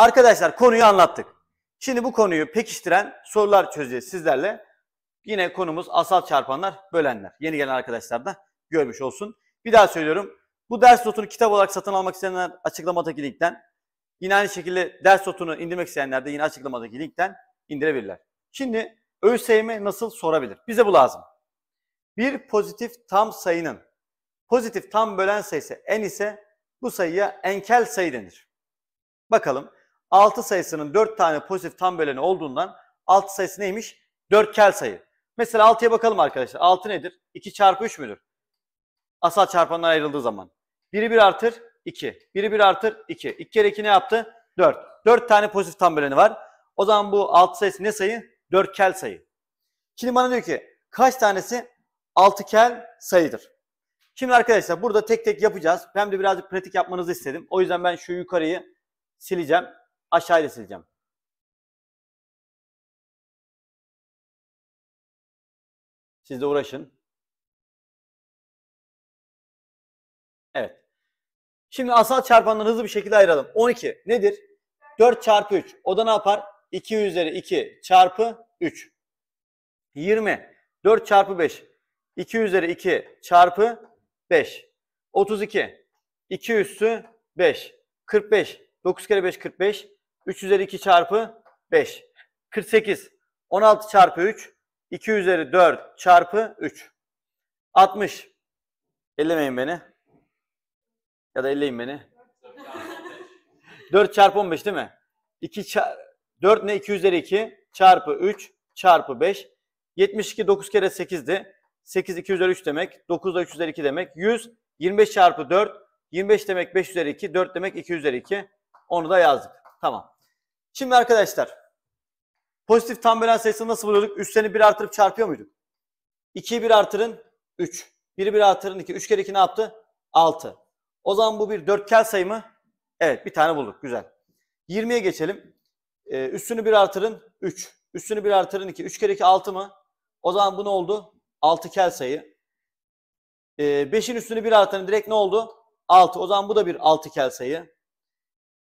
Arkadaşlar konuyu anlattık. Şimdi bu konuyu pekiştiren sorular çözeceğiz sizlerle. Yine konumuz asal çarpanlar, bölenler. Yeni gelen arkadaşlar da görmüş olsun. Bir daha söylüyorum. Bu ders notunu kitap olarak satın almak isteyenler açıklamadaki linkten. Yine aynı şekilde ders notunu indirmek isteyenler de yine açıklamadaki linkten indirebilirler. Şimdi ÖSYM nasıl sorabilir? Bize bu lazım. Bir pozitif tam sayının pozitif tam bölen sayısı n ise bu sayıya enkel sayı denir. Bakalım 6 sayısının 4 tane pozitif tam böleni olduğundan 6 sayısı neymiş? 4 kel sayı. Mesela 6'ya bakalım arkadaşlar. 6 nedir? 2 çarpı 3 müdür? Asal çarpanlar ayrıldığı zaman. 1'i 1 artır 2. 1'i 1 artır 2. 2 kere 2 ne yaptı? 4. 4 tane pozitif tam böleni var. O zaman bu 6 sayısı ne sayı? 4 kel sayı. Şimdi bana diyor ki kaç tanesi 6 kel sayıdır? Şimdi arkadaşlar burada tek tek yapacağız. Hem de birazcık pratik yapmanızı istedim. O yüzden ben şu yukarıyı sileceğim aşağıya sileceğim. Siz de uğraşın. Evet. Şimdi asal çarpanları hızlı bir şekilde ayıralım. 12 nedir? 4 çarpı 3. O da ne yapar? 2 üzeri 2 çarpı 3. 20. 4 çarpı 5. 2 üzeri 2 çarpı 5. 32. 2 üssü 5. 45. 9 kere 5 45. 3 üzeri 2 çarpı 5. 48. 16 çarpı 3. 2 üzeri 4 çarpı 3. 60. Ellemeyin beni. Ya da elleyin beni. 4 çarpı 15 değil mi? 2 çarpı 4 ne 2 üzeri 2 çarpı 3 çarpı 5. 72 9 kere 8'di. 8 2 üzeri 3 demek. 9 da 3 üzeri 2 demek. 100 25 çarpı 4. 25 demek 5 üzeri 2. 4 demek 2 üzeri 2. Onu da yazdık. Tamam. Şimdi arkadaşlar pozitif tam bölen sayısını nasıl buluyorduk? Üstlerini 1 artırıp çarpıyor muyduk? 2'yi 1 artırın 3. 1'i 1 artırın 2. 3 kere 2 ne yaptı? 6. O zaman bu bir dörtgen sayı mı? Evet bir tane bulduk. Güzel. 20'ye geçelim. Ee, üstünü 1 artırın 3. Üstünü 1 artırın 2. 3 kere 2 6 mı? O zaman bu ne oldu? 6 kel sayı. Ee, üstünü 1 artırın direkt ne oldu? 6. O zaman bu da bir 6 kel sayı.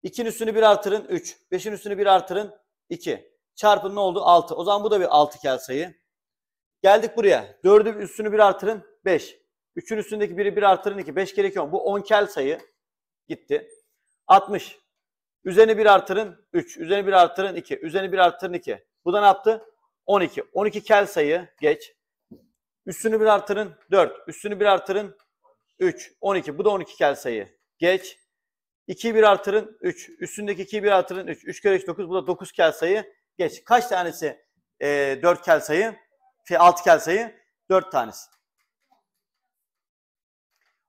2'nin üstünü 1 artırın 3. 5'in üstünü 1 artırın 2. Çarpın ne oldu? 6. O zaman bu da bir 6 kel sayı. Geldik buraya. 4'ün üstünü 1 artırın 5. 3'ün üstündeki 1'i 1 artırın 2. 5 gerekiyor 2 Bu 10 kel sayı. Gitti. 60. Üzerine 1 artırın 3. Üzerine 1 artırın 2. Üzerine 1 artırın 2. Bu da ne yaptı? 12. 12 kel sayı. Geç. Üstünü 1 artırın 4. Üstünü 1 artırın 3. 12. Bu da 12 kel sayı. Geç. 2'yi 1 artırın 3. Üstündeki 2'yi 1 artırın 3. 3 kere 3 9. Bu da 9 kel sayı. Geç. Kaç tanesi e, ee, 4 kel sayı? 6 kel sayı. 4 tanesi.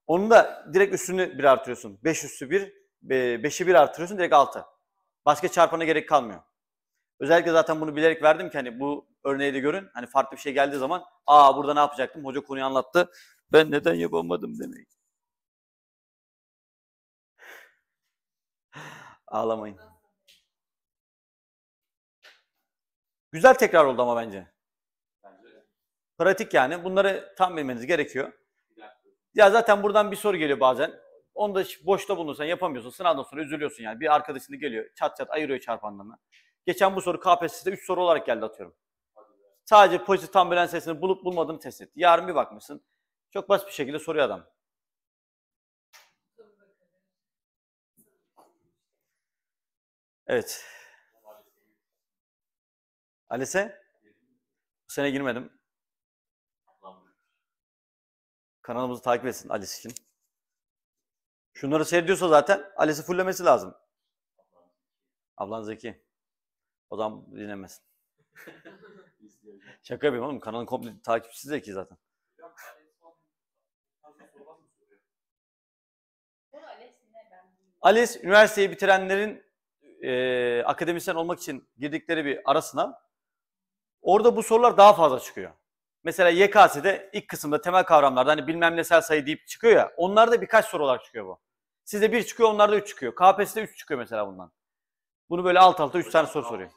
Onu da direkt üstünü 1 artırıyorsun. 5 üstü 1. 5'i 1 artırıyorsun. Direkt 6. Başka çarpana gerek kalmıyor. Özellikle zaten bunu bilerek verdim ki hani bu örneği de görün. Hani farklı bir şey geldiği zaman aa burada ne yapacaktım? Hoca konuyu anlattı. Ben neden yapamadım demeyi. Ağlamayın. Güzel tekrar oldu ama bence. Pratik yani. Bunları tam bilmeniz gerekiyor. Ya zaten buradan bir soru geliyor bazen. Onu da boşta bulunursan yapamıyorsun. Sınavdan sonra üzülüyorsun yani. Bir arkadaşını geliyor çat çat ayırıyor çarpanlarına. Geçen bu soru KPSS'de 3 soru olarak geldi atıyorum. Sadece pozitif tam bölen sayısını bulup bulmadığını test etti. Yarın bir bakmışsın. Çok basit bir şekilde soruyor adam. Evet. Alise? Bu sene girmedim. Kanalımızı takip etsin Alice için. Şunları seyrediyorsa zaten Alice'i fullemesi lazım. Ablan zeki. O zaman dinlemesin. Şaka yapayım oğlum. Kanalın komple takipçisi zeki zaten. Alice, üniversiteyi bitirenlerin e, akademisyen olmak için girdikleri bir ara sınav. Orada bu sorular daha fazla çıkıyor. Mesela YKS'de ilk kısımda temel kavramlarda hani bilmem nesel sayı deyip çıkıyor ya. Onlarda birkaç soru olarak çıkıyor bu. Sizde bir çıkıyor onlarda üç çıkıyor. KPSS'de üç çıkıyor mesela bundan. Bunu böyle alt alta üç tane soru soruyor.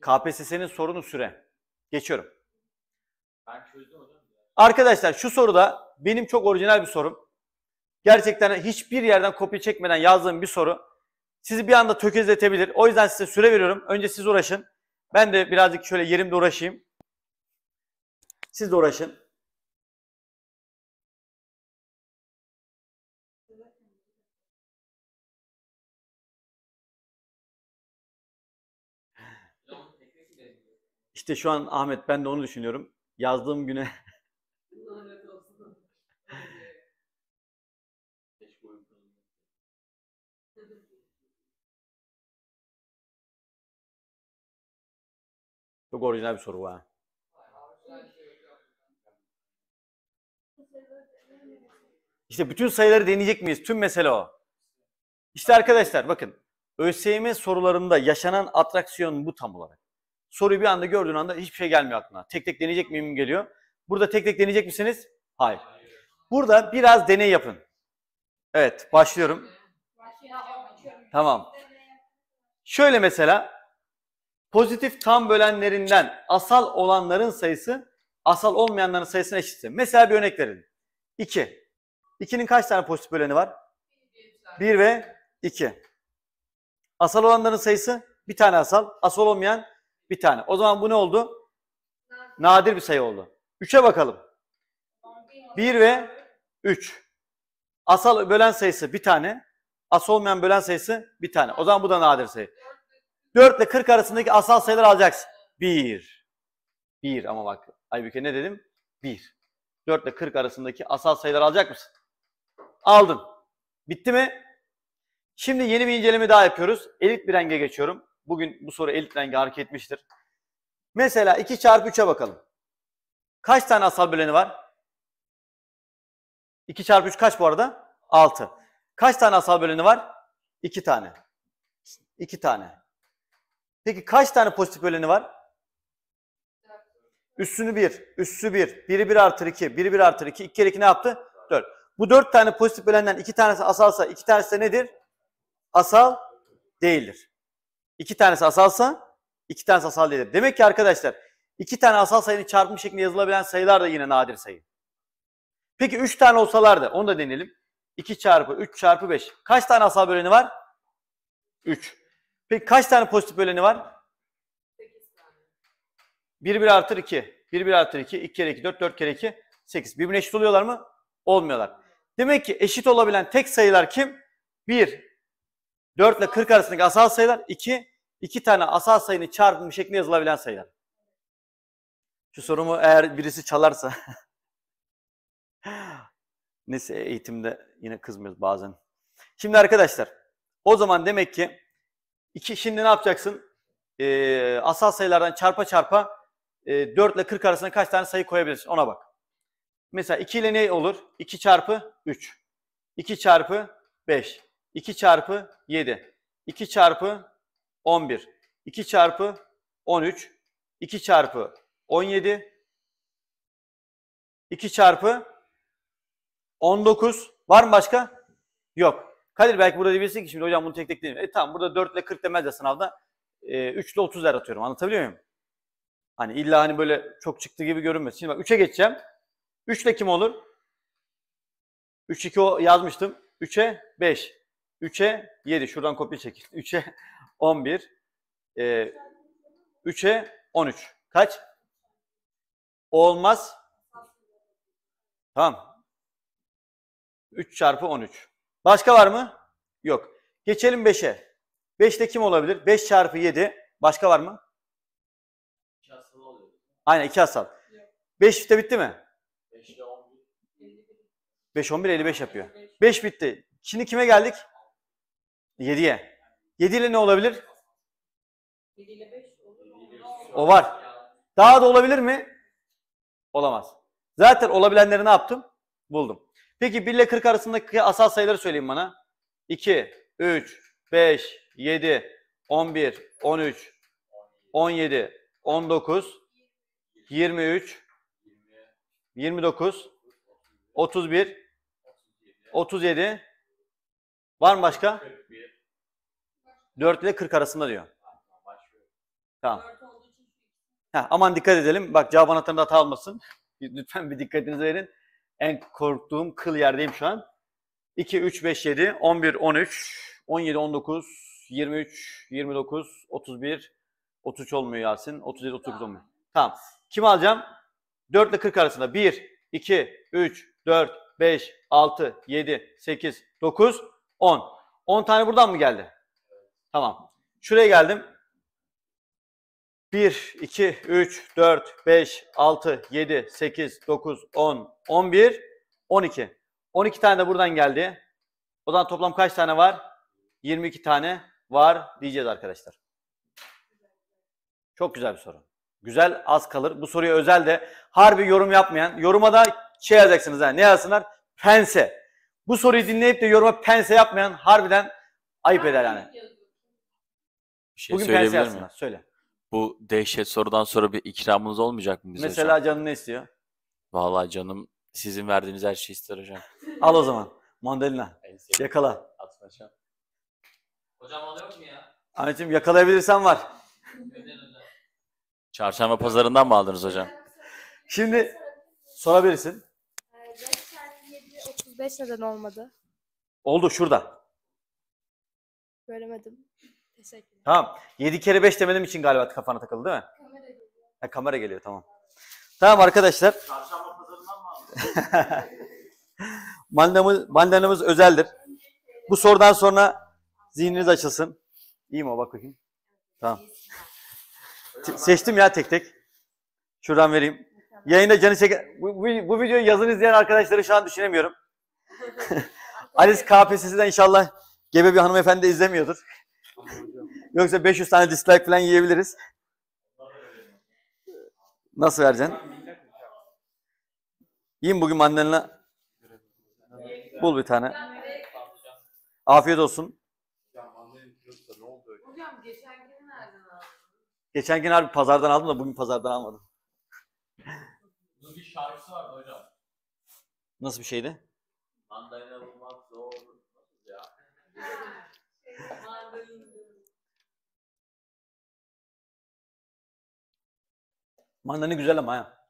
KPSS'nin sorunu süre. Geçiyorum. Arkadaşlar şu soruda benim çok orijinal bir sorum. Gerçekten hiçbir yerden kopya çekmeden yazdığım bir soru sizi bir anda tökezletebilir. O yüzden size süre veriyorum. Önce siz uğraşın. Ben de birazcık şöyle yerimde uğraşayım. Siz de uğraşın. İşte şu an Ahmet ben de onu düşünüyorum. Yazdığım güne Çok orijinal bir soru ha. İşte bütün sayıları deneyecek miyiz? Tüm mesele o. İşte arkadaşlar bakın. ÖSYM sorularında yaşanan atraksiyon bu tam olarak. Soruyu bir anda gördüğün anda hiçbir şey gelmiyor aklına. Tek tek deneyecek miyim geliyor. Burada tek tek deneyecek misiniz? Hayır. Burada biraz deney yapın. Evet, başlıyorum. Tamam. Şöyle mesela pozitif tam bölenlerinden asal olanların sayısı asal olmayanların sayısına eşitse. Mesela bir örnek verelim. 2. İki. 2'nin kaç tane pozitif böleni var? 1 ve 2. Asal olanların sayısı bir tane asal, asal olmayan bir tane. O zaman bu ne oldu? Nadir bir sayı oldu. 3'e bakalım. 1 ve 3. Asal bölen sayısı bir tane. Asal olmayan bölen sayısı bir tane. O zaman bu da nadir sayı. 4 ile 40 arasındaki asal sayıları alacaksın. 1. 1 ama bak Aybüke ne dedim? 1. 4 ile 40 arasındaki asal sayıları alacak mısın? Aldın. Bitti mi? Şimdi yeni bir inceleme daha yapıyoruz. Elit bir renge geçiyorum. Bugün bu soru elit renge hareket etmiştir. Mesela 2 çarpı 3'e bakalım. Kaç tane asal böleni var? 2 çarpı 3 kaç bu arada? 6. Kaç tane asal böleni var? 2 tane. 2 tane. Peki kaç tane pozitif böleni var? Üssünü 1, üssü 1, 1'i 1 artı 2, 1'i 1 artı 2, 2 kere 2 ne yaptı? 4. Bu 4 tane pozitif bölenden 2 tanesi asalsa 2 tanesi de nedir? Asal değildir. 2 tanesi asalsa 2 tanesi asal değildir. Demek ki arkadaşlar 2 tane asal sayının çarpım şeklinde yazılabilen sayılar da yine nadir sayı. Peki 3 tane olsalardı onu da deneyelim. 2 çarpı 3 çarpı 5. Kaç tane asal böleni var? 3. Peki kaç tane pozitif böleni var? 8 tane. 1 1 artır 2. 1 1 artır 2. 2 kere 2 4. 4 kere 2 8. Birbirine eşit oluyorlar mı? Olmuyorlar. Demek ki eşit olabilen tek sayılar kim? 1, 4 ile 40 arasındaki asal sayılar. 2, 2 tane asal sayının çarpımı şeklinde yazılabilen sayılar. Şu sorumu eğer birisi çalarsa Neyse eğitimde yine kızmıyoruz bazen. Şimdi arkadaşlar o zaman demek ki iki, şimdi ne yapacaksın? Ee, asal sayılardan çarpa çarpa e, 4 ile 40 arasında kaç tane sayı koyabilirsin ona bak. Mesela 2 ile ne olur? 2 çarpı 3. 2 çarpı 5. 2 çarpı 7. 2 çarpı 11. 2 çarpı 13. 2 çarpı 17. 2 çarpı 19. Var mı başka? Yok. Kadir belki burada diyebilirsin ki şimdi hocam bunu tek tek değil. E tamam burada 4 ile 40 demez de sınavda. E, 3 ile 30 atıyorum. Anlatabiliyor muyum? Hani illa hani böyle çok çıktı gibi görünmesin. Şimdi bak 3'e geçeceğim. 3 ile kim olur? 3 2 o yazmıştım. 3'e 5. 3'e 7. Şuradan kopya çekin. 3'e 11. E, 3'e 13. Kaç? Olmaz. Tamam. 3 çarpı 13. Başka var mı? Yok. Geçelim 5'e. 5'te kim olabilir? 5 çarpı 7. Başka var mı? 2 Aynen 2 asal. 5 de bitti mi? 5 11. 55 yapıyor. 5 bitti. Şimdi kime geldik? 7'ye. 7 ile ne olabilir? 7 ile 5 O var. Daha da olabilir mi? Olamaz. Zaten olabilenleri ne yaptım? Buldum. Peki 1 ile 40 arasındaki asal sayıları söyleyin bana. 2, 3, 5, 7, 11, 13, 17, 19, 23, 29, 31, 37, var mı başka? 4 ile 40 arasında diyor. Tamam. Ha, aman dikkat edelim. Bak cevap anahtarında hata almasın. Lütfen bir dikkatinizi verin. En korktuğum kıl yerdeyim şu an. 2, 3, 5, 7, 11, 13, 17, 19, 23, 29, 31, 33 olmuyor Yasin. 37, 39 olmuyor. Tamam. Kim alacağım? 4 ile 40 arasında. 1, 2, 3, 4, 5, 6, 7, 8, 9, 10. 10 tane buradan mı geldi? Tamam. Şuraya geldim. 1, 2, 3, 4, 5, 6, 7, 8, 9, 10, 11, 12. 12 tane de buradan geldi. O zaman toplam kaç tane var? 22 tane var diyeceğiz arkadaşlar. Çok güzel bir soru. Güzel az kalır. Bu soruya özel de harbi yorum yapmayan. Yoruma da şey yazacaksınız. Yani ne yazsınlar? Pense. Bu soruyu dinleyip de yoruma pense yapmayan harbiden ayıp eder yani. Bir şey Bugün pense yazsınlar. Söyle. Bu dehşet sorudan sonra bir ikramınız olmayacak mı bize Mesela hocam? canın ne istiyor? Vallahi canım sizin verdiğiniz her şeyi ister hocam. Al o zaman. Mandalina. Yakala. atma hocam. Hocam alıyor mu ya? Ahmetciğim yakalayabilirsen var. Önden Çarşamba pazarından mı aldınız hocam? Şimdi- Sorabilirsin. Ee, beş 35 neden olmadı? Oldu şurada. Göremedim. Teşekkürler. Tamam. 7 kere 5 demedim için galiba kafana takıldı değil mi? Kamera geliyor. Ha, kamera geliyor tamam. Tamam arkadaşlar. Çarşamba mandanımız özeldir. Bu sorudan sonra zihniniz açılsın. İyi mi o bak bakayım. Tamam. Seçtim ya tek tek. Şuradan vereyim. Yayında canı çeken... Bu, bu, bu videoyu yazın izleyen arkadaşları şu an düşünemiyorum. Alice KPSS'den inşallah gebe bir hanımefendi izlemiyordur. Yoksa 500 tane dislike falan yiyebiliriz. Nasıl vereceksin? Yiyin bugün annenle. Bul bir tane. Afiyet olsun. geçen gün nereden aldın? Geçen gün abi pazardan aldım da bugün pazardan almadım. Bunun bir şarkısı vardı hocam. Nasıl bir şeydi? Mandalina Mandalina güzel ama ha.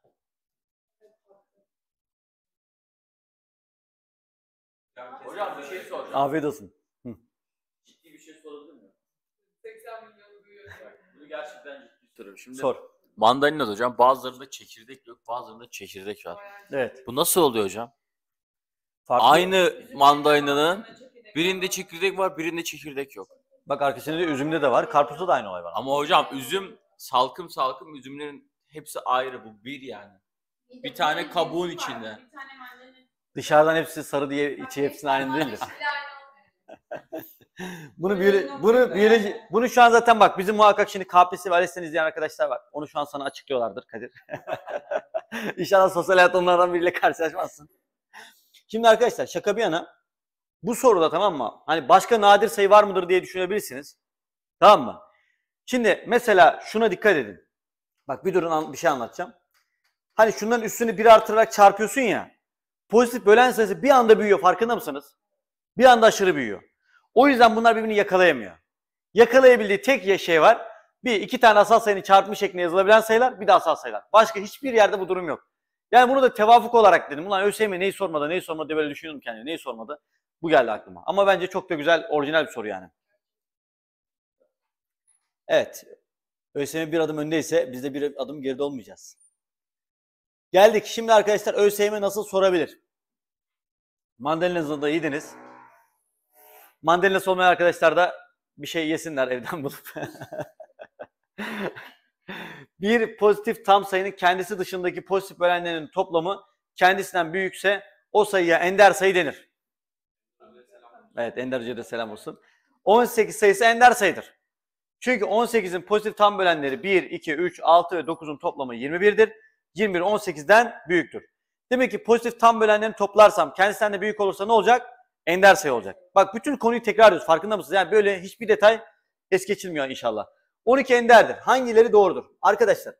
Hocam bir şey soracağım. Afiyet olsun. Hı. Ciddi bir şey sorabilir miyim? 80 milyon duyuyor. Bunu gerçekten ciddi soruyorum. Şimdi Sor. Mandalina hocam bazılarında çekirdek yok bazılarında çekirdek var. Evet. Bu nasıl oluyor hocam? Farklı. Aynı mandalinanın birinde çekirdek var birinde çekirdek yok. Bak arkasında da üzümde de var. Karpuzda da aynı olay var. Ama hocam üzüm salkım salkım üzümlerin Hepsi ayrı bu bir yani. Bir, bir tane kabuğun içinde. tane Dışarıdan hepsi sarı diye içi hepsinin aynı değil mi? bunu biyolo- bunu biyoloji bunu şu an zaten bak bizim muhakkak şimdi KPSS ve ALES'ten izleyen arkadaşlar var. Onu şu an sana açıklıyorlardır Kadir. İnşallah sosyal hayat onlardan biriyle karşılaşmazsın. Şimdi arkadaşlar şaka bir yana bu soruda tamam mı? Hani başka nadir sayı var mıdır diye düşünebilirsiniz. Tamam mı? Şimdi mesela şuna dikkat edin. Bak bir durun bir şey anlatacağım. Hani şunların üstünü bir artırarak çarpıyorsun ya. Pozitif bölen sayısı bir anda büyüyor farkında mısınız? Bir anda aşırı büyüyor. O yüzden bunlar birbirini yakalayamıyor. Yakalayabildiği tek şey var. Bir, iki tane asal sayının çarpımı şeklinde yazılabilen sayılar, bir de asal sayılar. Başka hiçbir yerde bu durum yok. Yani bunu da tevafuk olarak dedim. Ulan ÖSYM neyi sormadı, neyi sormadı diye böyle düşünüyordum kendimi. Neyi sormadı? Bu geldi aklıma. Ama bence çok da güzel, orijinal bir soru yani. Evet. ÖSYM bir adım öndeyse biz de bir adım geride olmayacağız. Geldik. Şimdi arkadaşlar ÖSYM nasıl sorabilir? Mandalina'nızı da yediniz. Mandalina'sı olmayan arkadaşlar da bir şey yesinler evden bulup. bir pozitif tam sayının kendisi dışındaki pozitif bölenlerin toplamı kendisinden büyükse o sayıya ender sayı denir. Evet Ender Hoca'ya da selam olsun. 18 sayısı ender sayıdır. Çünkü 18'in pozitif tam bölenleri 1, 2, 3, 6 ve 9'un toplamı 21'dir. 21 18'den büyüktür. Demek ki pozitif tam bölenlerini toplarsam kendisinden de büyük olursa ne olacak? Ender sayı olacak. Bak bütün konuyu tekrar ediyoruz. Farkında mısınız? Yani böyle hiçbir detay es geçilmiyor inşallah. 12 enderdir. Hangileri doğrudur? Arkadaşlar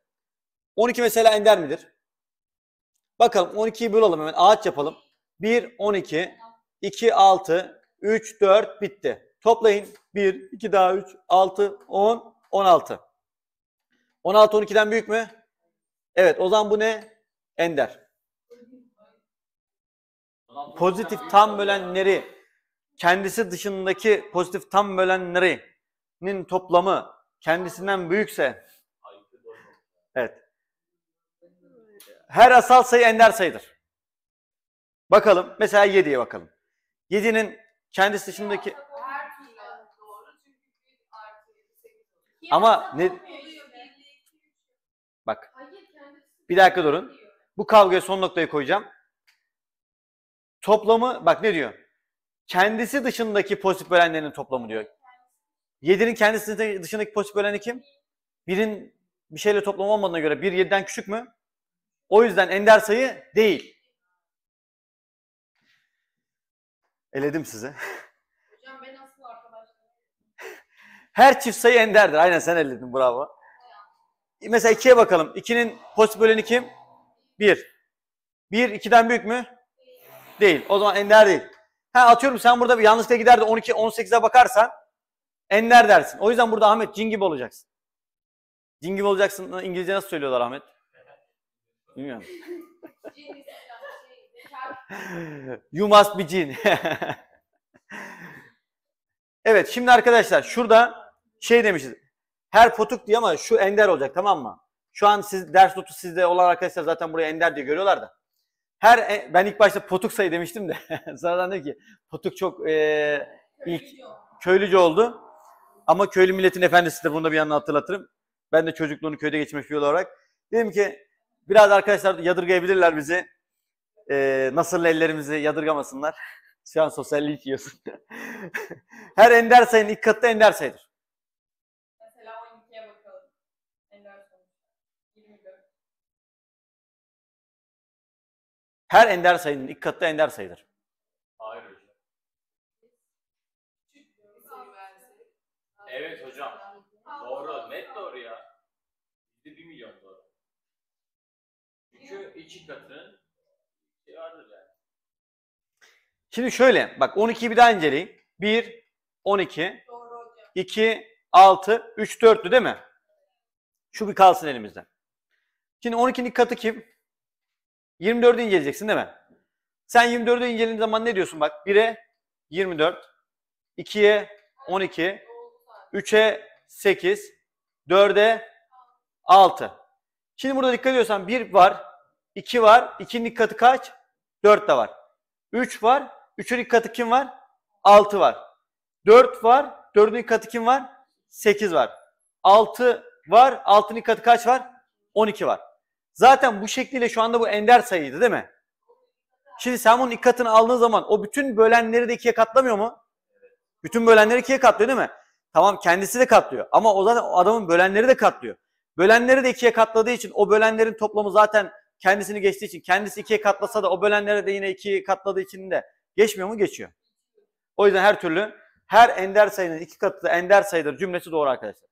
12 mesela ender midir? Bakalım 12'yi bulalım hemen ağaç yapalım. 1, 12, 2, 6, 3, 4 bitti. Toplayın. 1, 2 daha 3, 6, 10, 16. 16 12'den büyük mü? Evet. O zaman bu ne? Ender. Pozitif tam bölenleri kendisi dışındaki pozitif tam bölenlerinin toplamı kendisinden büyükse Evet. Her asal sayı ender sayıdır. Bakalım. Mesela 7'ye bakalım. 7'nin kendisi dışındaki Ama ne... Şey. Bak. Bir dakika durun. Bu kavgaya son noktayı koyacağım. Toplamı bak ne diyor? Kendisi dışındaki pozitif bölenlerinin toplamı diyor. yedi'nin kendisinin dışındaki pozitif böleni kim? birin bir şeyle toplamı olmadığına göre bir 7'den küçük mü? O yüzden ender sayı değil. Eledim size. Her çift sayı enderdir. Aynen sen elledin bravo. Mesela ikiye bakalım. 2'nin pozitif böleni kim? 1. 1 2'den büyük mü? Değil. O zaman ender değil. Ha atıyorum sen burada bir yanlışlıkla gider de 12 18'e bakarsan ender dersin. O yüzden burada Ahmet cin gibi olacaksın. Cin gibi olacaksın. İngilizce nasıl söylüyorlar Ahmet? Bilmiyorum. you must be cin. evet şimdi arkadaşlar şurada şey demişiz. Her potuk diye ama şu ender olacak tamam mı? Şu an siz ders notu sizde olan arkadaşlar zaten buraya ender diye görüyorlar da. Her e, ben ilk başta potuk sayı demiştim de sonradan dedim ki potuk çok e, ilk köylüce oldu. Ama köylü milletin efendisi de bunu da bir yandan hatırlatırım. Ben de çocukluğunu köyde geçmiş bir yol olarak. Dedim ki biraz arkadaşlar yadırgayabilirler bizi. Ee, nasıl ellerimizi yadırgamasınlar. Şu an sosyallik yiyorsun. Her ender sayının ilk katı ender sayıdır. her ender sayının ilk katı ender sayıdır. Hayır hocam. Evet hocam. Doğru. Net doğru ya. Bir milyon doğru. Çünkü iki katın vardır yani. Şimdi şöyle bak 12'yi bir daha inceleyin. 1, 12, 2, 6, 3, 4'lü değil mi? Şu bir kalsın elimizde. Şimdi 12'nin katı kim? 24'ü inceleyeceksin değil mi? Sen 24'ü incelediğin zaman ne diyorsun bak? 1'e 24, 2'ye 12, 3'e 8, 4'e 6. Şimdi burada dikkat ediyorsan 1 var, 2 var, 2'nin dikkati kaç? 4 de var. 3 var, 3'ün dikkati kim var? 6 var. 4 var, 4'ün dikkati kim var? 8 var. 6 var, 6'nın dikkati kaç var? 12 var. Zaten bu şekliyle şu anda bu ender sayıydı değil mi? Şimdi sen bunun ikatını aldığın zaman o bütün bölenleri de ikiye katlamıyor mu? Bütün bölenleri ikiye katlıyor değil mi? Tamam kendisi de katlıyor. Ama o zaten o adamın bölenleri de katlıyor. Bölenleri de ikiye katladığı için o bölenlerin toplamı zaten kendisini geçtiği için kendisi ikiye katlasa da o bölenlere de yine ikiye katladığı için de geçmiyor mu? Geçiyor. O yüzden her türlü her ender sayının iki katı da ender sayıdır cümlesi doğru arkadaşlar.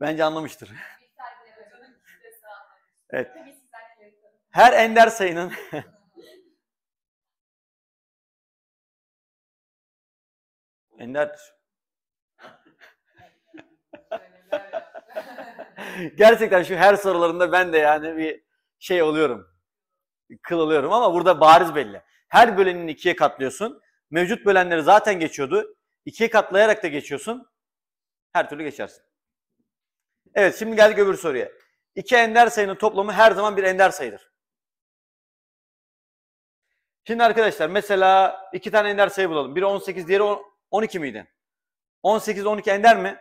Bence anlamıştır. evet. Her ender sayının ender. Gerçekten şu her sorularında ben de yani bir şey oluyorum. Kıl alıyorum ama burada bariz belli. Her bölenini ikiye katlıyorsun. Mevcut bölenleri zaten geçiyordu. İkiye katlayarak da geçiyorsun. Her türlü geçersin. Evet şimdi geldik öbür soruya. İki ender sayının toplamı her zaman bir ender sayıdır. Şimdi arkadaşlar mesela iki tane ender sayı bulalım. Biri 18 diğeri 12 miydi? 18 12 ender mi?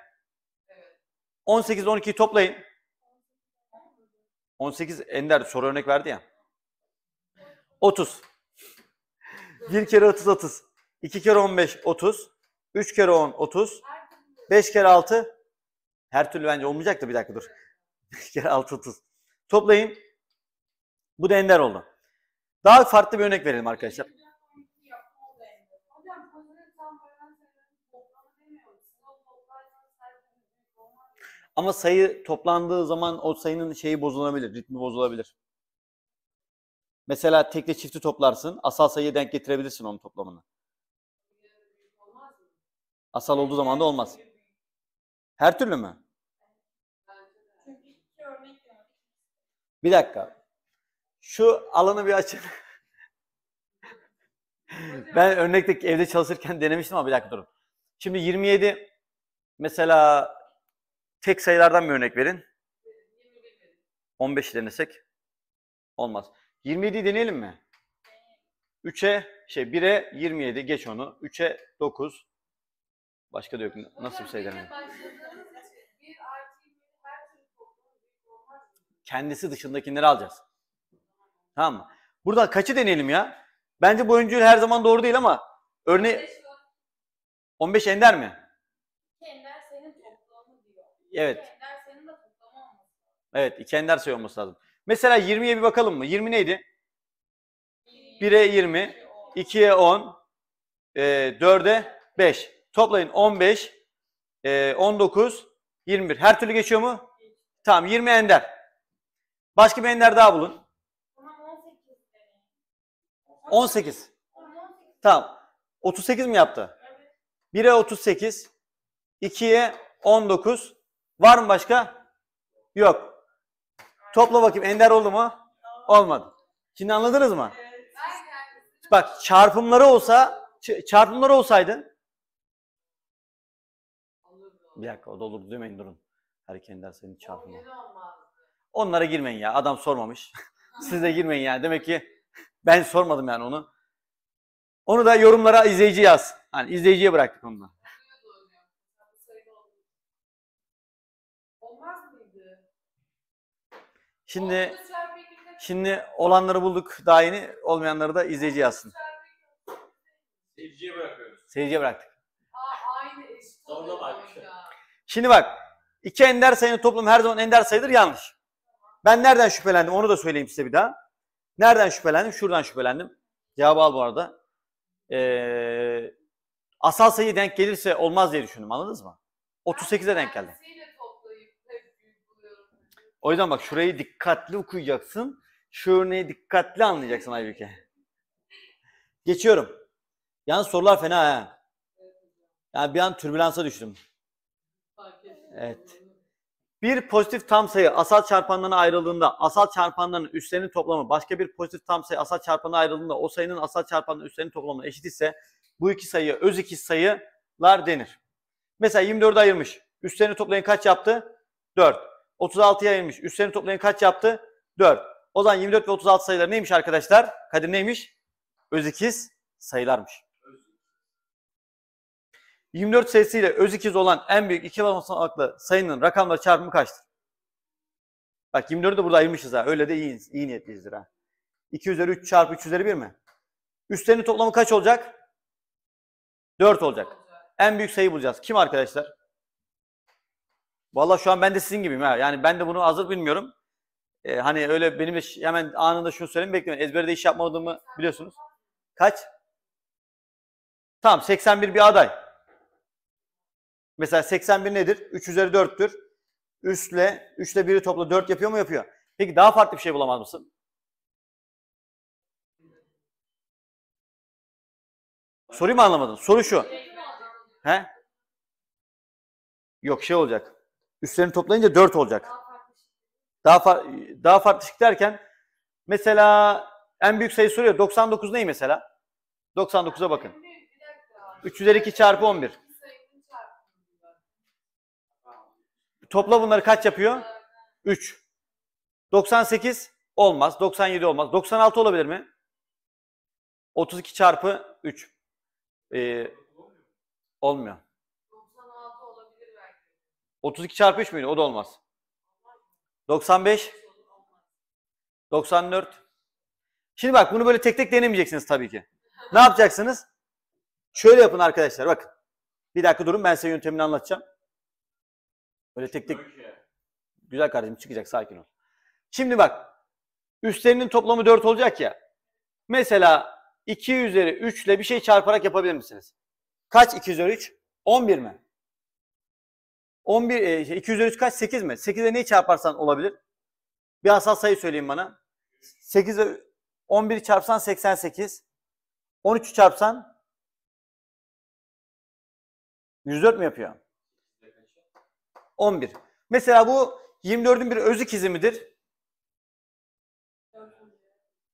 18 12'yi toplayın. 18 ender soru örnek verdi ya. 30. 1 kere 30 30. 2 kere 15 30. 3 kere 10 30. 5 kere 6 her türlü bence olmayacak da bir dakika dur. Kere 6 30. Toplayın. Bu da ender oldu. Daha farklı bir örnek verelim arkadaşlar. Ama sayı toplandığı zaman o sayının şeyi bozulabilir, ritmi bozulabilir. Mesela tekli çifti toplarsın, asal sayıya denk getirebilirsin onun toplamını. Asal olduğu zaman da olmaz. Her türlü mü? Bir dakika. Şu alanı bir açın. ben örnekte evde çalışırken denemiştim ama bir dakika durun. Şimdi 27 mesela tek sayılardan bir örnek verin. 15 denesek olmaz. 27'yi deneyelim mi? 3'e şey 1'e 27 geç onu. 3'e 9. Başka da yok. Nasıl bir şey deneyelim? kendisi dışındakileri alacağız. Tamam mı? Burada kaçı deneyelim ya? Bence bu oyuncu her zaman doğru değil ama örneği 15 Ender mi? Ender senin toplamı Evet. Ender senin de toplamı olması Evet, iki Ender sayı olması lazım. Mesela 20'ye bir bakalım mı? 20 neydi? 1'e 20, 2'ye 10, 4'e 5. Toplayın 15, 19, 21. Her türlü geçiyor mu? Tamam 20 Ender. Başka bir ender daha bulun. 18. Tamam. 38 mi yaptı? 1'e 38. 2'ye 19. Var mı başka? Yok. Topla bakayım. Ender oldu mu? Olmadı. Şimdi anladınız mı? Bak çarpımları olsa çarpımları olsaydın bir dakika o da olur demeyin durun. Her kendi dersinin çarpımı. Onlara girmeyin ya. Adam sormamış. Siz de girmeyin yani. Demek ki ben sormadım yani onu. Onu da yorumlara izleyici yaz. Hani izleyiciye bıraktık onu da. Şimdi şimdi olanları bulduk daha yeni. Olmayanları da izleyici yazsın. Seyirciye bırakıyoruz. Seyirciye bıraktık. Aa, aynı eşit. Şimdi bak. iki ender sayının toplamı her zaman ender sayıdır yanlış. Ben nereden şüphelendim onu da söyleyeyim size bir daha. Nereden şüphelendim? Şuradan şüphelendim. Cevabı al bu arada. Ee, asal sayı denk gelirse olmaz diye düşündüm anladınız mı? 38'e denk geldi. O yüzden bak şurayı dikkatli okuyacaksın. Şu örneği dikkatli anlayacaksın Aybüke. Geçiyorum. Yalnız sorular fena ha. Yani bir an türbülansa düştüm. Evet. Bir pozitif tam sayı asal çarpanlarına ayrıldığında asal çarpanların üstlerinin toplamı başka bir pozitif tam sayı asal çarpanına ayrıldığında o sayının asal çarpanının üstlerinin toplamına eşit ise bu iki sayı öz iki sayılar denir. Mesela 24'e ayırmış. Üstlerini toplayın kaç yaptı? 4. 36'ya ayırmış. Üstlerini toplayın kaç yaptı? 4. O zaman 24 ve 36 sayıları neymiş arkadaşlar? Kadir neymiş? Öz ikiz sayılarmış. 24 sayısıyla öz ikiz olan en büyük iki basamaklı sayının rakamları çarpımı kaçtır? Bak 24'ü de burada ayırmışız ha. Öyle de iyi, iyi niyetliyizdir ha. 2 üzeri 3 çarpı 3 üzeri 1 mi? Üstlerinin toplamı kaç olacak? 4 olacak. En büyük sayı bulacağız. Kim arkadaşlar? Vallahi şu an ben de sizin gibiyim ha. Yani ben de bunu hazır bilmiyorum. Ee, hani öyle benim hemen anında şunu söyleyeyim beklemeyin. Ezberde iş yapmadığımı biliyorsunuz. Kaç? Tamam 81 bir aday. Mesela 81 nedir? 3 üzeri 4'tür. Üstle 3 ile 1'i topla 4 yapıyor mu? Yapıyor. Peki daha farklı bir şey bulamaz mısın? Soruyu mu anlamadın? Soru şu. He? Yok şey olacak. Üstlerini toplayınca 4 olacak. Daha far şey. daha farklı şey derken mesela en büyük sayı soruyor. 99 neyi mesela? 99'a bakın. 302 çarpı 11. Topla bunları kaç yapıyor? 3. 98 olmaz. 97 olmaz. 96 olabilir mi? 32 çarpı 3. Ee, olmuyor. 32 çarpı 3 müydü? O da olmaz. 95 94 Şimdi bak bunu böyle tek tek denemeyeceksiniz tabii ki. Ne yapacaksınız? Şöyle yapın arkadaşlar bakın. Bir dakika durun ben size yöntemini anlatacağım. Böyle tek tek. Güzel kardeşim çıkacak sakin ol. Şimdi bak üstlerinin toplamı 4 olacak ya. Mesela 2 üzeri 3 ile bir şey çarparak yapabilir misiniz? Kaç 2 üzeri 3? 11 mi? 11, e, 2 şey, üzeri 3 kaç? 8 mi? 8'e neyi çarparsan olabilir? Bir asal sayı söyleyin bana. 8 ile 11 çarpsan 88. 13 çarpsan 104 mü yapıyor? 11. Mesela bu 24'ün bir öz ikizi midir?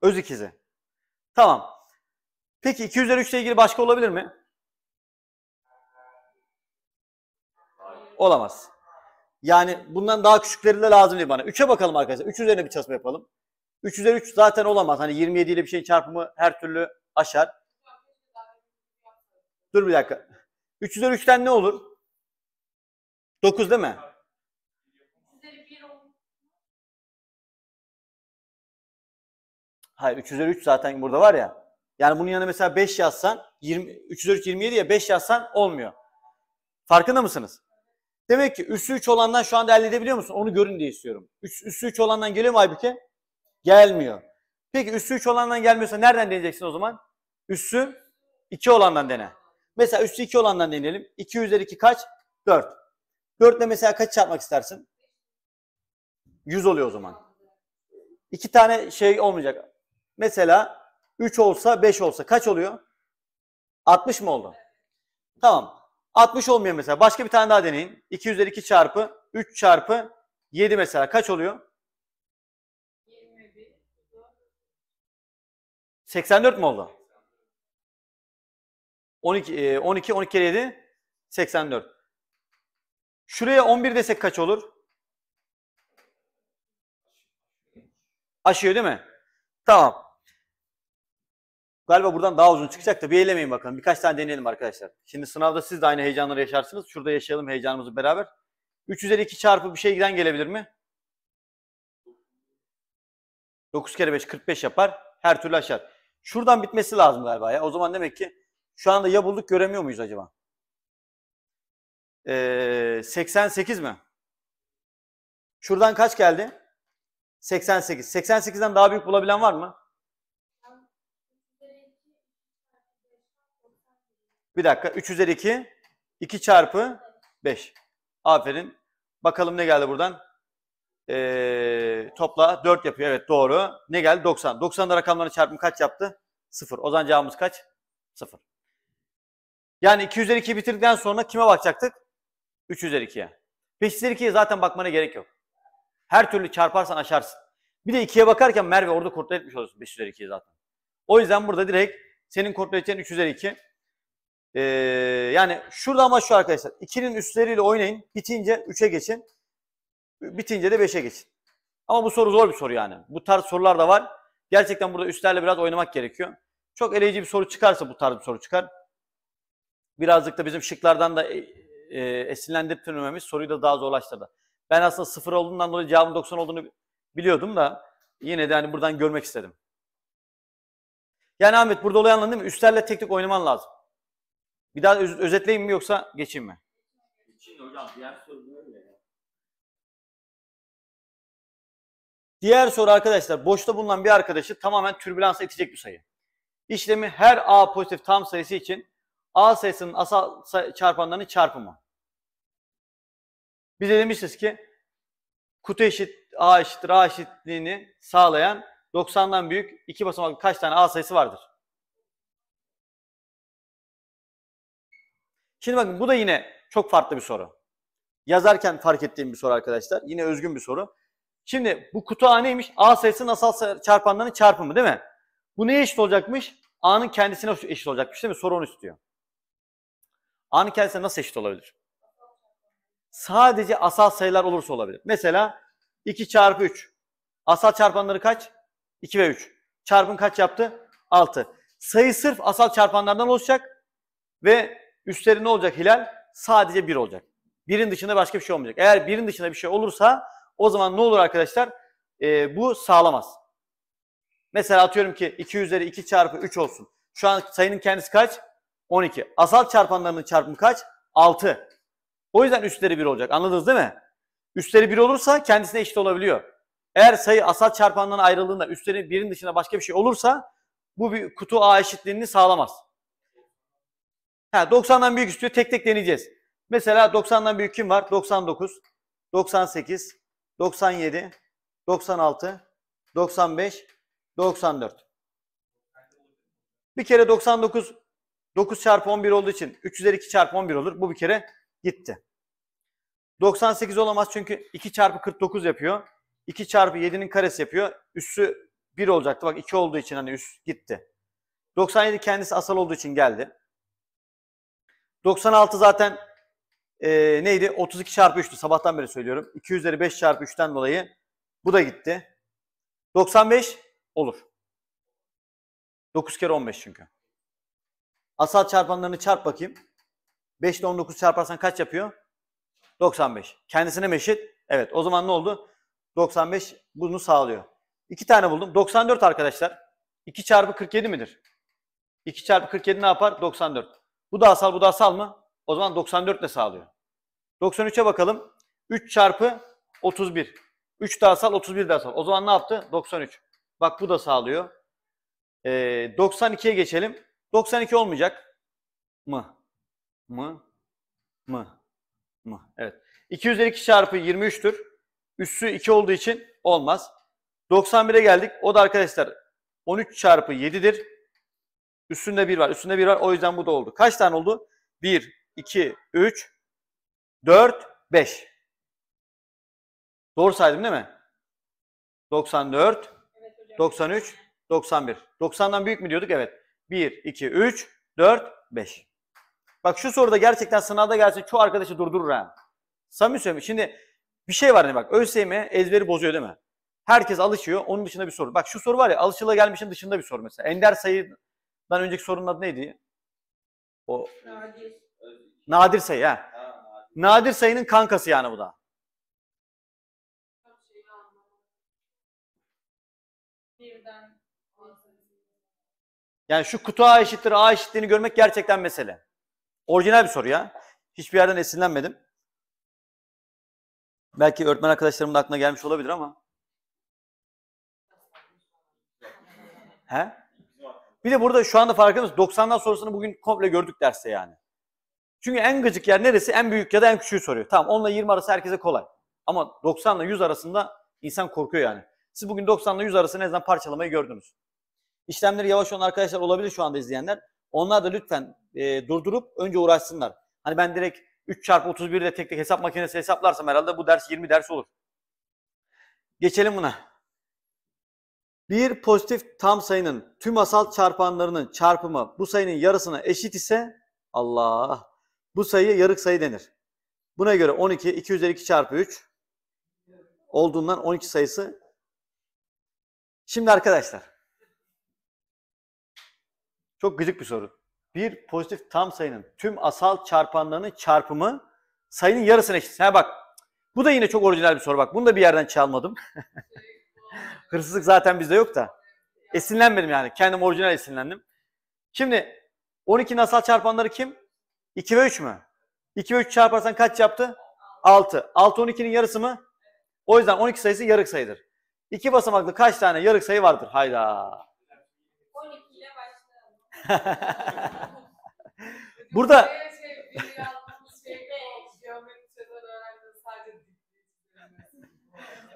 Öz ikizi. Tamam. Peki 2 üzeri 3 ile ilgili başka olabilir mi? Olamaz. Yani bundan daha küçükleri de lazım değil bana. 3'e bakalım arkadaşlar. 3 üzerine bir çalışma yapalım. 3 üzeri 3 zaten olamaz. Hani 27 ile bir şeyin çarpımı her türlü aşar. Dur bir dakika. 3 üzeri 3'ten ne olur? 9 değil mi? Hayır 3 üzeri 3 zaten burada var ya. Yani bunun yanına mesela 5 yazsan 20, 3 üzeri 3 27 ya 5 yazsan olmuyor. Farkında mısınız? Demek ki üssü 3 olandan şu anda elde edebiliyor musun? Onu görün diye istiyorum. Üs, üssü 3 olandan geliyor mu halbuki? Gelmiyor. Peki üssü 3 olandan gelmiyorsa nereden deneyeceksin o zaman? Üssü 2 olandan dene. Mesela üssü 2 olandan deneyelim. 2 üzeri 2 kaç? 4. 4 ile mesela kaç çarpmak istersin? 100 oluyor o zaman. İki tane şey olmayacak. Mesela 3 olsa 5 olsa kaç oluyor? 60 mı oldu? Tamam. 60 olmuyor mesela. Başka bir tane daha deneyin. 2 üzeri 2 çarpı 3 çarpı 7 mesela kaç oluyor? 84 mi oldu? 12, 12, 12 kere 7, 84. Şuraya 11 desek kaç olur? Aşıyor değil mi? Tamam. Galiba buradan daha uzun çıkacak da bir elemeyin bakalım. Birkaç tane deneyelim arkadaşlar. Şimdi sınavda siz de aynı heyecanları yaşarsınız. Şurada yaşayalım heyecanımızı beraber. 3 üzeri 2 çarpı bir şeyden gelebilir mi? 9 kere 5 45 yapar. Her türlü aşar. Şuradan bitmesi lazım galiba ya. O zaman demek ki şu anda ya bulduk göremiyor muyuz acaba? e, ee, 88 mi? Şuradan kaç geldi? 88. 88'den daha büyük bulabilen var mı? Bir dakika. 3 üzeri 2. 2 çarpı 5. Aferin. Bakalım ne geldi buradan? Ee, topla 4 yapıyor. Evet doğru. Ne geldi? 90. 90'da rakamların çarpımı kaç yaptı? 0. O zaman cevabımız kaç? 0. Yani 2 üzeri 2 bitirdikten sonra kime bakacaktık? 3 üzeri 2'ye. 5 üzeri 2'ye zaten bakmana gerek yok. Her türlü çarparsan aşarsın. Bir de 2'ye bakarken Merve orada kontrol etmiş olursun 5 üzeri 2'yi zaten. O yüzden burada direkt senin kontrol edeceğin 3 üzeri 2. Ee, yani şurada ama şu arkadaşlar. 2'nin üstleriyle oynayın. Bitince 3'e geçin. Bitince de 5'e geçin. Ama bu soru zor bir soru yani. Bu tarz sorular da var. Gerçekten burada üstlerle biraz oynamak gerekiyor. Çok eleyici bir soru çıkarsa bu tarz bir soru çıkar. Birazcık da bizim şıklardan da e, e, esinlendirtmememiz soruyu da daha zorlaştırdı. Ben aslında sıfır olduğundan dolayı cevabın 90 olduğunu biliyordum da yine de hani buradan görmek istedim. Yani Ahmet burada olayı anladın mı? Üstlerle tek tek oynaman lazım. Bir daha öz- özetleyeyim mi yoksa geçeyim mi? Geçeyim hocam. Diğer soru böyle. Diğer soru arkadaşlar boşta bulunan bir arkadaşı tamamen türbülans edecek bir sayı. İşlemi her A pozitif tam sayısı için A sayısının asal çarpanlarının çarpımı. Bize demişiz ki kutu eşit A eşittir A eşitliğini sağlayan 90'dan büyük iki basamaklı kaç tane A sayısı vardır? Şimdi bakın bu da yine çok farklı bir soru. Yazarken fark ettiğim bir soru arkadaşlar. Yine özgün bir soru. Şimdi bu kutu A neymiş? A sayısının asal çarpanlarının çarpımı değil mi? Bu neye eşit olacakmış? A'nın kendisine eşit olacakmış değil mi? Soru onu istiyor. A'nın kendisine nasıl eşit olabilir? Sadece asal sayılar olursa olabilir. Mesela 2 çarpı 3. Asal çarpanları kaç? 2 ve 3. Çarpım kaç yaptı? 6. Sayı sırf asal çarpanlardan oluşacak ve üstleri ne olacak hilal? Sadece 1 olacak. Birin dışında başka bir şey olmayacak. Eğer birin dışında bir şey olursa o zaman ne olur arkadaşlar? Ee, bu sağlamaz. Mesela atıyorum ki 2 üzeri 2 çarpı 3 olsun. Şu an sayının kendisi kaç? 12. Asal çarpanlarının çarpımı kaç? 6. O yüzden üstleri 1 olacak. Anladınız değil mi? Üstleri 1 olursa kendisine eşit olabiliyor. Eğer sayı asal çarpandan ayrıldığında üstleri 1'in dışında başka bir şey olursa bu bir kutu A eşitliğini sağlamaz. Ha, 90'dan büyük istiyor. Tek tek deneyeceğiz. Mesela 90'dan büyük kim var? 99, 98, 97, 96, 95, 94. Bir kere 99 9 çarpı 11 olduğu için 3 üzeri 2 çarpı 11 olur. Bu bir kere gitti. 98 olamaz çünkü 2 çarpı 49 yapıyor. 2 çarpı 7'nin karesi yapıyor. Üssü 1 olacaktı. Bak 2 olduğu için hani üst gitti. 97 kendisi asal olduğu için geldi. 96 zaten e, neydi? 32 çarpı 3'tü. Sabahtan beri söylüyorum. 2 üzeri 5 çarpı 3'ten dolayı bu da gitti. 95 olur. 9 kere 15 çünkü. Asal çarpanlarını çarp bakayım. 5 ile 19 çarparsan kaç yapıyor? 95. Kendisine mi eşit? Evet. O zaman ne oldu? 95 bunu sağlıyor. 2 tane buldum. 94 arkadaşlar. 2 çarpı 47 midir? 2 çarpı 47 ne yapar? 94. Bu da asal, bu da asal mı? O zaman 94 ile sağlıyor. 93'e bakalım. 3 çarpı 31. 3 de asal, 31 de asal. O zaman ne yaptı? 93. Bak bu da sağlıyor. Ee, 92'ye geçelim. 92 olmayacak. Mı? Mı? Mı? Mı? Evet. 2 çarpı 23'tür. Üssü 2 olduğu için olmaz. 91'e geldik. O da arkadaşlar 13 çarpı 7'dir. Üstünde 1 var. Üstünde 1 var. O yüzden bu da oldu. Kaç tane oldu? 1, 2, 3, 4, 5. Doğru saydım değil mi? 94, 93, 91. 90'dan büyük mü diyorduk? Evet. 1, 2, 3, 4, 5. Bak şu soruda gerçekten sınavda gelse çoğu arkadaşı durdurur ha. Samimi söylüyorum. Şimdi bir şey var ne hani bak ÖSYM ezberi bozuyor değil mi? Herkes alışıyor. Onun dışında bir soru. Bak şu soru var ya alışıla gelmişin dışında bir soru mesela. Ender sayıdan önceki sorunun adı neydi? O Nadir, nadir sayı ha. nadir sayının kankası yani bu da. Yani şu kutu A eşittir A eşitliğini görmek gerçekten mesele. Orijinal bir soru ya. Hiçbir yerden esinlenmedim. Belki öğretmen arkadaşlarımın aklına gelmiş olabilir ama. He? Bir de burada şu anda farkındayız. 90'dan sonrasını bugün komple gördük derste yani. Çünkü en gıcık yer neresi? En büyük ya da en küçüğü soruyor. Tamam onunla 20 arası herkese kolay. Ama 90 ile 100 arasında insan korkuyor yani. Siz bugün 90 ile 100 arasında ne zaman parçalamayı gördünüz. İşlemleri yavaş olan arkadaşlar olabilir şu anda izleyenler. Onlar da lütfen e, durdurup önce uğraşsınlar. Hani ben direkt 3 çarpı 31 ile tek tek hesap makinesi hesaplarsam herhalde bu ders 20 ders olur. Geçelim buna. Bir pozitif tam sayının tüm asal çarpanlarının çarpımı bu sayının yarısına eşit ise Allah bu sayıya yarık sayı denir. Buna göre 12 2 üzeri 2 çarpı 3 olduğundan 12 sayısı. Şimdi arkadaşlar çok gıcık bir soru. Bir pozitif tam sayının tüm asal çarpanlarının çarpımı sayının yarısına eşit. Ha bak bu da yine çok orijinal bir soru bak. Bunu da bir yerden çalmadım. Hırsızlık zaten bizde yok da. Esinlenmedim yani. Kendim orijinal esinlendim. Şimdi 12'nin asal çarpanları kim? 2 ve 3 mü? 2 ve 3 çarparsan kaç yaptı? 6. 6 12'nin yarısı mı? O yüzden 12 sayısı yarık sayıdır. 2 basamaklı kaç tane yarık sayı vardır? Hayda. Burada şey, şey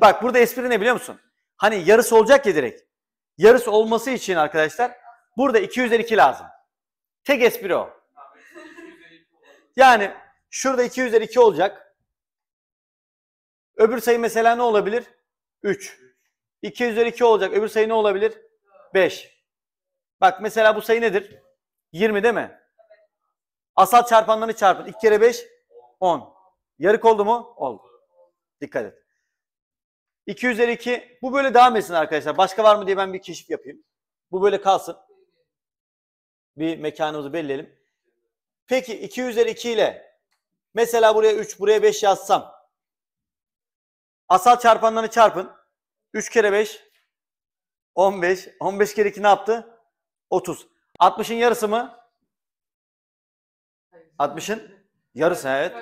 Bak burada espri ne biliyor musun? Hani yarısı olacak ya direkt. Yarısı olması için arkadaşlar burada 2 lazım. Tek espri o. Yani şurada 2 olacak. Öbür sayı mesela ne olabilir? 3. 2 olacak. Öbür sayı ne olabilir? 5. Bak mesela bu sayı nedir? 20 değil mi? Asal çarpanlarını çarpın. 2 kere 5 10. Yarık oldu mu? Oldu. Dikkat et. 2 üzeri 2. Bu böyle devam etsin arkadaşlar. Başka var mı diye ben bir keşif yapayım. Bu böyle kalsın. Bir mekanımızı belirleyelim. Peki 2 üzeri 2 ile mesela buraya 3 buraya 5 yazsam. Asal çarpanlarını çarpın. 3 kere 5 15. 15 kere 2 ne yaptı? 30. 60'ın yarısı mı? 60'ın yarısı evet.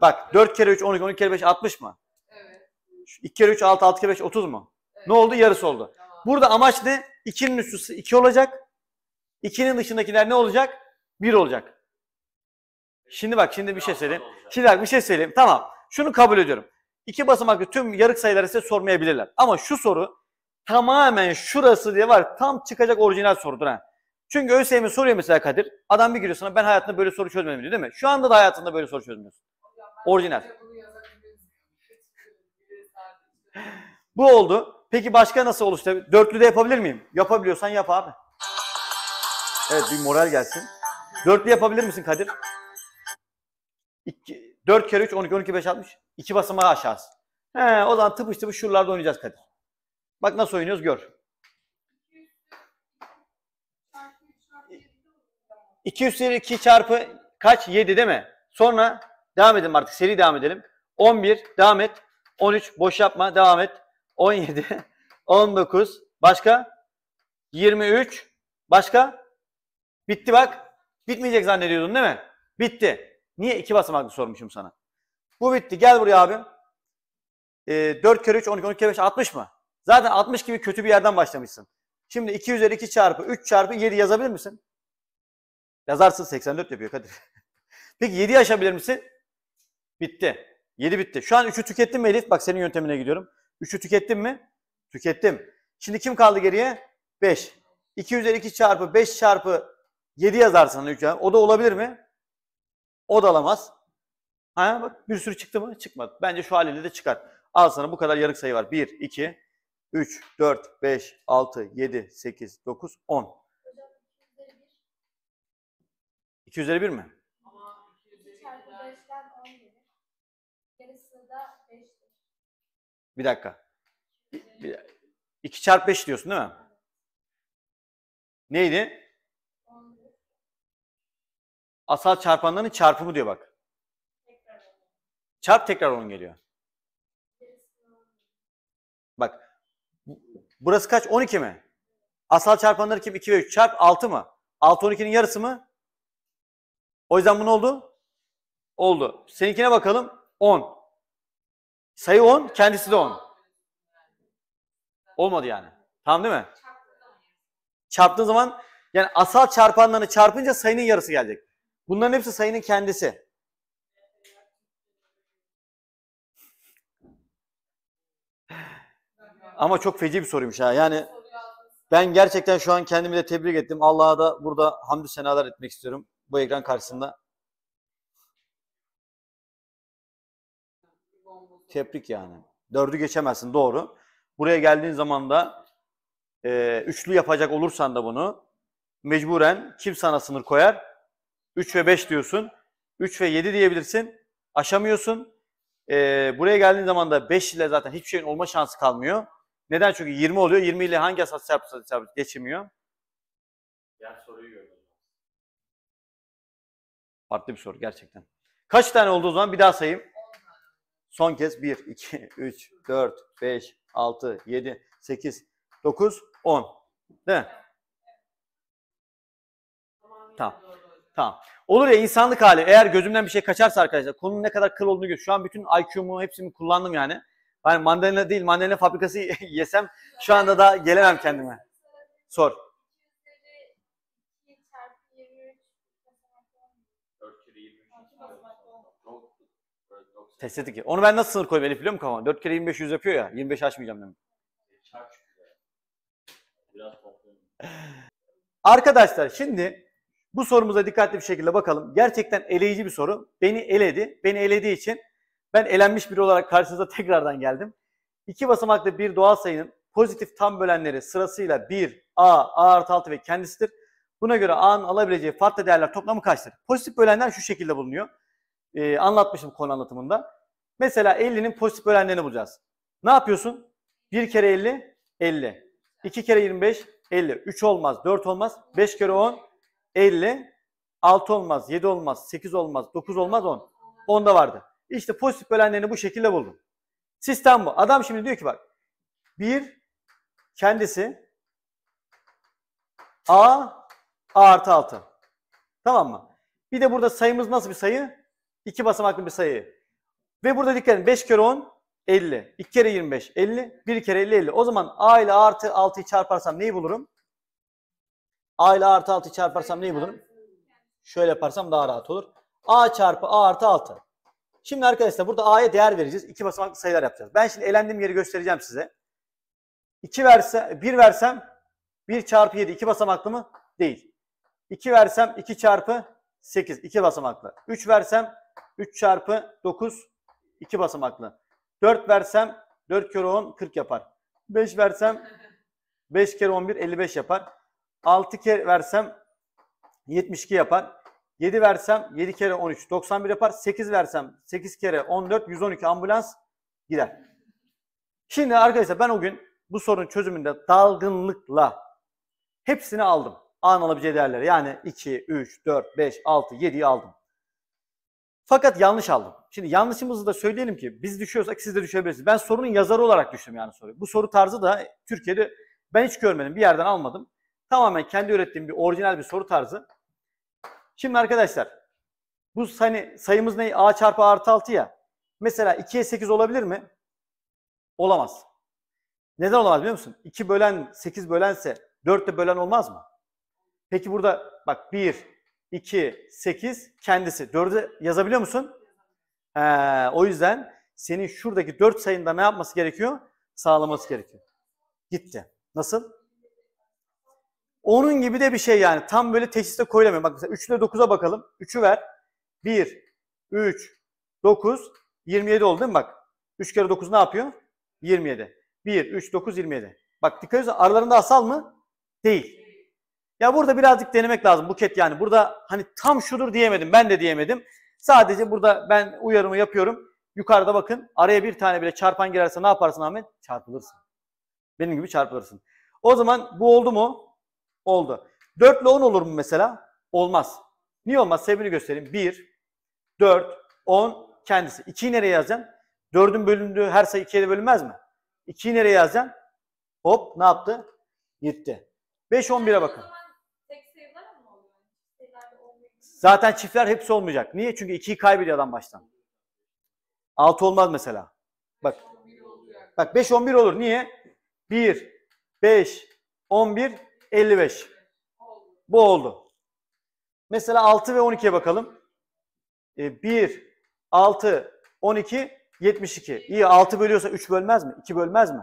Bak 4 kere 3 12, 12 kere 5 60 mı? Evet. 2 kere 3 6, 6 kere 5 30 mu? Evet. Ne oldu? Yarısı oldu. Tamam. Burada amaç ne? 2'nin üstü 2 olacak. 2'nin dışındakiler ne olacak? 1 olacak. Şimdi bak şimdi bir şey söyleyeyim. Şimdi bak bir şey söyleyeyim. Tamam. Şunu kabul ediyorum. İki basamaklı tüm yarık sayıları size sormayabilirler. Ama şu soru tamamen şurası diye var. Tam çıkacak orijinal sorudur ha. Çünkü ÖSYM soruyor mesela Kadir. Adam bir giriyor sana ben hayatımda böyle soru çözmedim diyor değil mi? Şu anda da hayatında böyle soru çözmüyorsun. Orijinal. Bu oldu. Peki başka nasıl oluştu? Dörtlü de yapabilir miyim? Yapabiliyorsan yap abi. Evet bir moral gelsin. Dörtlü yapabilir misin Kadir? İki, 4 kere iki on iki beş altmış 2 basamağı aşağısı. He, o zaman tıpış tıpış şuralarda oynayacağız Kadir. Bak nasıl oynuyoruz gör. 200 seri 2 çarpı kaç? 7 değil mi? Sonra devam edelim artık. Seri devam edelim. 11 devam et. 13 boş yapma devam et. 17 19 başka 23 başka bitti bak. Bitmeyecek zannediyordun değil mi? Bitti. Niye iki basamaklı sormuşum sana? Bu bitti. Gel buraya abim. Ee, 4 kere 3 12 12 kere 5 60 mı? Zaten 60 gibi kötü bir yerden başlamışsın. Şimdi 2 üzeri 2 çarpı 3 çarpı 7 yazabilir misin? Yazarsın 84 yapıyor Kadir. Peki 7 yaşabilir misin? Bitti. 7 bitti. Şu an 3'ü tükettin mi Elif? Bak senin yöntemine gidiyorum. 3'ü tükettin mi? Tükettim. Şimdi kim kaldı geriye? 5. 2 üzeri 2 çarpı 5 çarpı 7 yazarsın 3 O da olabilir mi? O da alamaz. Ha bak bir sürü çıktı mı? Çıkmadı. Bence şu haliyle de çıkar. Al sana bu kadar yarık sayı var. 1, 2, 3, 4, 5, 6, 7, 8, 9, 10. 2 üzeri 1 mi? Bir dakika. 2 çarpı 5 diyorsun değil mi? Neydi? Asal çarpanların çarpımı diyor bak. Çarp tekrar 10 geliyor. Burası kaç? 12 mi? Asal çarpanları kim? 2 ve 3. Çarp 6 mı? 6 12'nin yarısı mı? O yüzden bu ne oldu? Oldu. Seninkine bakalım. 10. Sayı 10, kendisi de 10. Olmadı yani. Tamam değil mi? Çarptığın zaman yani asal çarpanlarını çarpınca sayının yarısı gelecek. Bunların hepsi sayının kendisi. Ama çok feci bir soruymuş ha. Yani ben gerçekten şu an kendimi de tebrik ettim. Allah'a da burada hamdü senalar etmek istiyorum bu ekran karşısında. Tebrik yani. Dördü geçemezsin doğru. Buraya geldiğin zaman da e, üçlü yapacak olursan da bunu mecburen kim sana sınır koyar? 3 ve 5 diyorsun. 3 ve 7 diyebilirsin. Aşamıyorsun. E, buraya geldiğin zaman da 5 ile zaten hiçbir şeyin olma şansı kalmıyor. Neden? Çünkü 20 oluyor. 20 ile hangi asas çarpısı çarpı geçmiyor? Ya soruyu gördüm. Farklı bir soru gerçekten. Kaç tane oldu o zaman? Bir daha sayayım. Son kez 1, 2, 3, 4, 5, 6, 7, 8, 9, 10. Değil mi? Tamam. Tamam. Olur ya insanlık hali. Eğer gözümden bir şey kaçarsa arkadaşlar konunun ne kadar kıl olduğunu gör. Şu an bütün IQ'mu hepsini kullandım yani. Hani mandalina değil, mandalina fabrikası yesem şu anda da gelemem kendime. Sor. Test ettik. Onu ben nasıl sınır koyayım Elif biliyor musun kafama? 4 kere 25 100 yapıyor ya. 25 açmayacağım demek. Arkadaşlar şimdi bu sorumuza dikkatli bir şekilde bakalım. Gerçekten eleyici bir soru. Beni eledi. Beni elediği için ben elenmiş biri olarak karşınıza tekrardan geldim. İki basamaklı bir doğal sayının pozitif tam bölenleri sırasıyla 1, A, A artı 6 ve kendisidir. Buna göre A'nın alabileceği farklı değerler toplamı kaçtır? Pozitif bölenler şu şekilde bulunuyor. Ee, anlatmışım konu anlatımında. Mesela 50'nin pozitif bölenlerini bulacağız. Ne yapıyorsun? 1 kere 50, 50. 2 kere 25, 50. 3 olmaz, 4 olmaz. 5 kere 10, 50. 6 olmaz, 7 olmaz, 8 olmaz, 9 olmaz, 10. 10 da vardı. İşte pozitif bölenlerini bu şekilde buldum. Sistem bu. Adam şimdi diyor ki bak. bir kendisi A, A artı 6. Tamam mı? Bir de burada sayımız nasıl bir sayı? İki basamaklı bir sayı. Ve burada dikkat edin. 5 kere 10 50. 2 kere 25 50. 1 kere 50 50. O zaman A ile A artı 6'yı çarparsam neyi bulurum? A ile A artı 6'yı çarparsam neyi bulurum? Şöyle yaparsam daha rahat olur. A çarpı A artı 6. Şimdi arkadaşlar burada A'ya değer vereceğiz. İki basamaklı sayılar yapacağız. Ben şimdi elendiğim yeri göstereceğim size. 2 verse, 1 versem 1 çarpı 7 2 basamaklı mı? Değil. 2 versem 2 çarpı 8 2 basamaklı. 3 versem 3 çarpı 9 2 basamaklı. 4 versem 4 kere 10 40 yapar. 5 versem 5 kere 11 55 yapar. 6 kere versem 72 yapar. 7 versem 7 kere 13 91 yapar. 8 versem 8 kere 14 112 ambulans gider. Şimdi arkadaşlar ben o gün bu sorunun çözümünde dalgınlıkla hepsini aldım. An alabileceği değerleri yani 2, 3, 4, 5, 6, 7'yi aldım. Fakat yanlış aldım. Şimdi yanlışımızı da söyleyelim ki biz düşüyorsak siz de düşebilirsiniz. Ben sorunun yazarı olarak düştüm yani soruyu. Bu soru tarzı da Türkiye'de ben hiç görmedim. Bir yerden almadım. Tamamen kendi ürettiğim bir orijinal bir soru tarzı. Şimdi arkadaşlar bu hani sayımız ne? A çarpı artı 6 ya. Mesela 2'ye 8 olabilir mi? Olamaz. Neden olamaz biliyor musun? 2 bölen 8 bölense 4 de bölen olmaz mı? Peki burada bak 1, 2, 8 kendisi. 4'ü yazabiliyor musun? Ee, o yüzden senin şuradaki 4 sayında ne yapması gerekiyor? Sağlaması gerekiyor. Gitti. Nasıl? Onun gibi de bir şey yani. Tam böyle teşhiste koyulamıyor. Bak mesela 3 ile 9'a bakalım. 3'ü ver. 1, 3, 9, 27 oldu değil mi bak? 3 kere 9 ne yapıyor? 27. 1, 3, 9, 27. Bak dikkat ediyorsun aralarında asal mı? Değil. Ya burada birazcık denemek lazım Buket yani. Burada hani tam şudur diyemedim. Ben de diyemedim. Sadece burada ben uyarımı yapıyorum. Yukarıda bakın araya bir tane bile çarpan girerse ne yaparsın Ahmet? Çarpılırsın. Benim gibi çarpılırsın. O zaman bu oldu mu? Oldu. 4 ile 10 olur mu mesela? Olmaz. Niye olmaz? Sebebini göstereyim. 1, 4, 10 kendisi. 2'yi nereye yazacaksın? 4'ün bölündüğü her sayı 2'ye de bölünmez mi? 2'yi nereye yazacaksın? Hop ne yaptı? Gitti. 5, 11'e bakın. Zaten çiftler hepsi olmayacak. Niye? Çünkü 2'yi kaybediyor adam baştan. 6 olmaz mesela. Bak. Bak 5, 11 olur. Niye? 1, 5, 11 55. Bu oldu. Mesela 6 ve 12'ye bakalım. 1, 6, 12, 72. İyi 6 bölüyorsa 3 bölmez mi? 2 bölmez mi?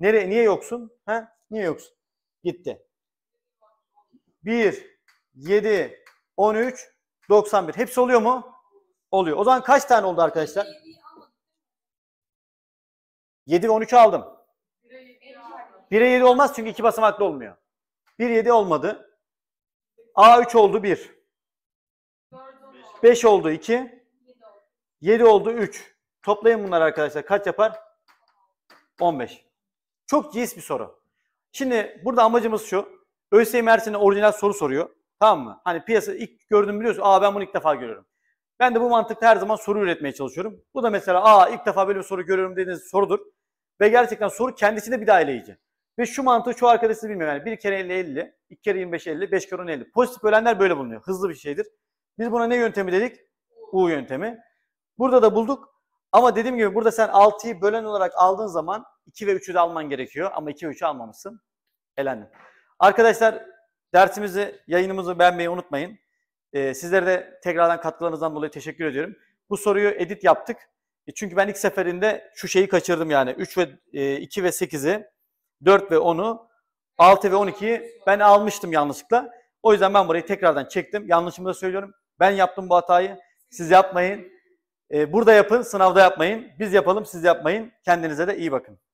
Nereye, niye yoksun? Ha? Niye yoksun? Gitti. 1, 7, 13, 91. Hepsi oluyor mu? Oluyor. O zaman kaç tane oldu arkadaşlar? 7 ve 13'ü aldım. 1'e 7 olmaz çünkü 2 basamaklı olmuyor. 1 7 olmadı. A 3 oldu 1. 5 oldu 2. 7 oldu 3. Toplayın bunları arkadaşlar. Kaç yapar? 15. Çok cins bir soru. Şimdi burada amacımız şu. ÖSYM Ersin'e orijinal soru soruyor. Tamam mı? Hani piyasa ilk gördüm biliyorsun. Aa ben bunu ilk defa görüyorum. Ben de bu mantıkta her zaman soru üretmeye çalışıyorum. Bu da mesela aa ilk defa böyle bir soru görüyorum dediğiniz sorudur. Ve gerçekten soru kendisinde bir daha eleyici. Ve şu mantığı çoğu arkadaşınız bilmiyor. Yani bir kere 50 50, 2 kere 25 50, beş kere 10 50. Pozitif bölenler böyle bulunuyor. Hızlı bir şeydir. Biz buna ne yöntemi dedik? U yöntemi. Burada da bulduk. Ama dediğim gibi burada sen 6'yı bölen olarak aldığın zaman 2 ve 3'ü de alman gerekiyor. Ama 2 ve 3'ü almamışsın. Elendin. Arkadaşlar dersimizi, yayınımızı beğenmeyi unutmayın. Ee, sizlere de tekrardan katkılarınızdan dolayı teşekkür ediyorum. Bu soruyu edit yaptık. E çünkü ben ilk seferinde şu şeyi kaçırdım yani. 3 ve e, 2 ve 8'i 4 ve 10'u 6 ve 12'yi ben almıştım yanlışlıkla. O yüzden ben burayı tekrardan çektim. Yanlışımı da söylüyorum. Ben yaptım bu hatayı. Siz yapmayın. Ee, burada yapın, sınavda yapmayın. Biz yapalım, siz yapmayın. Kendinize de iyi bakın.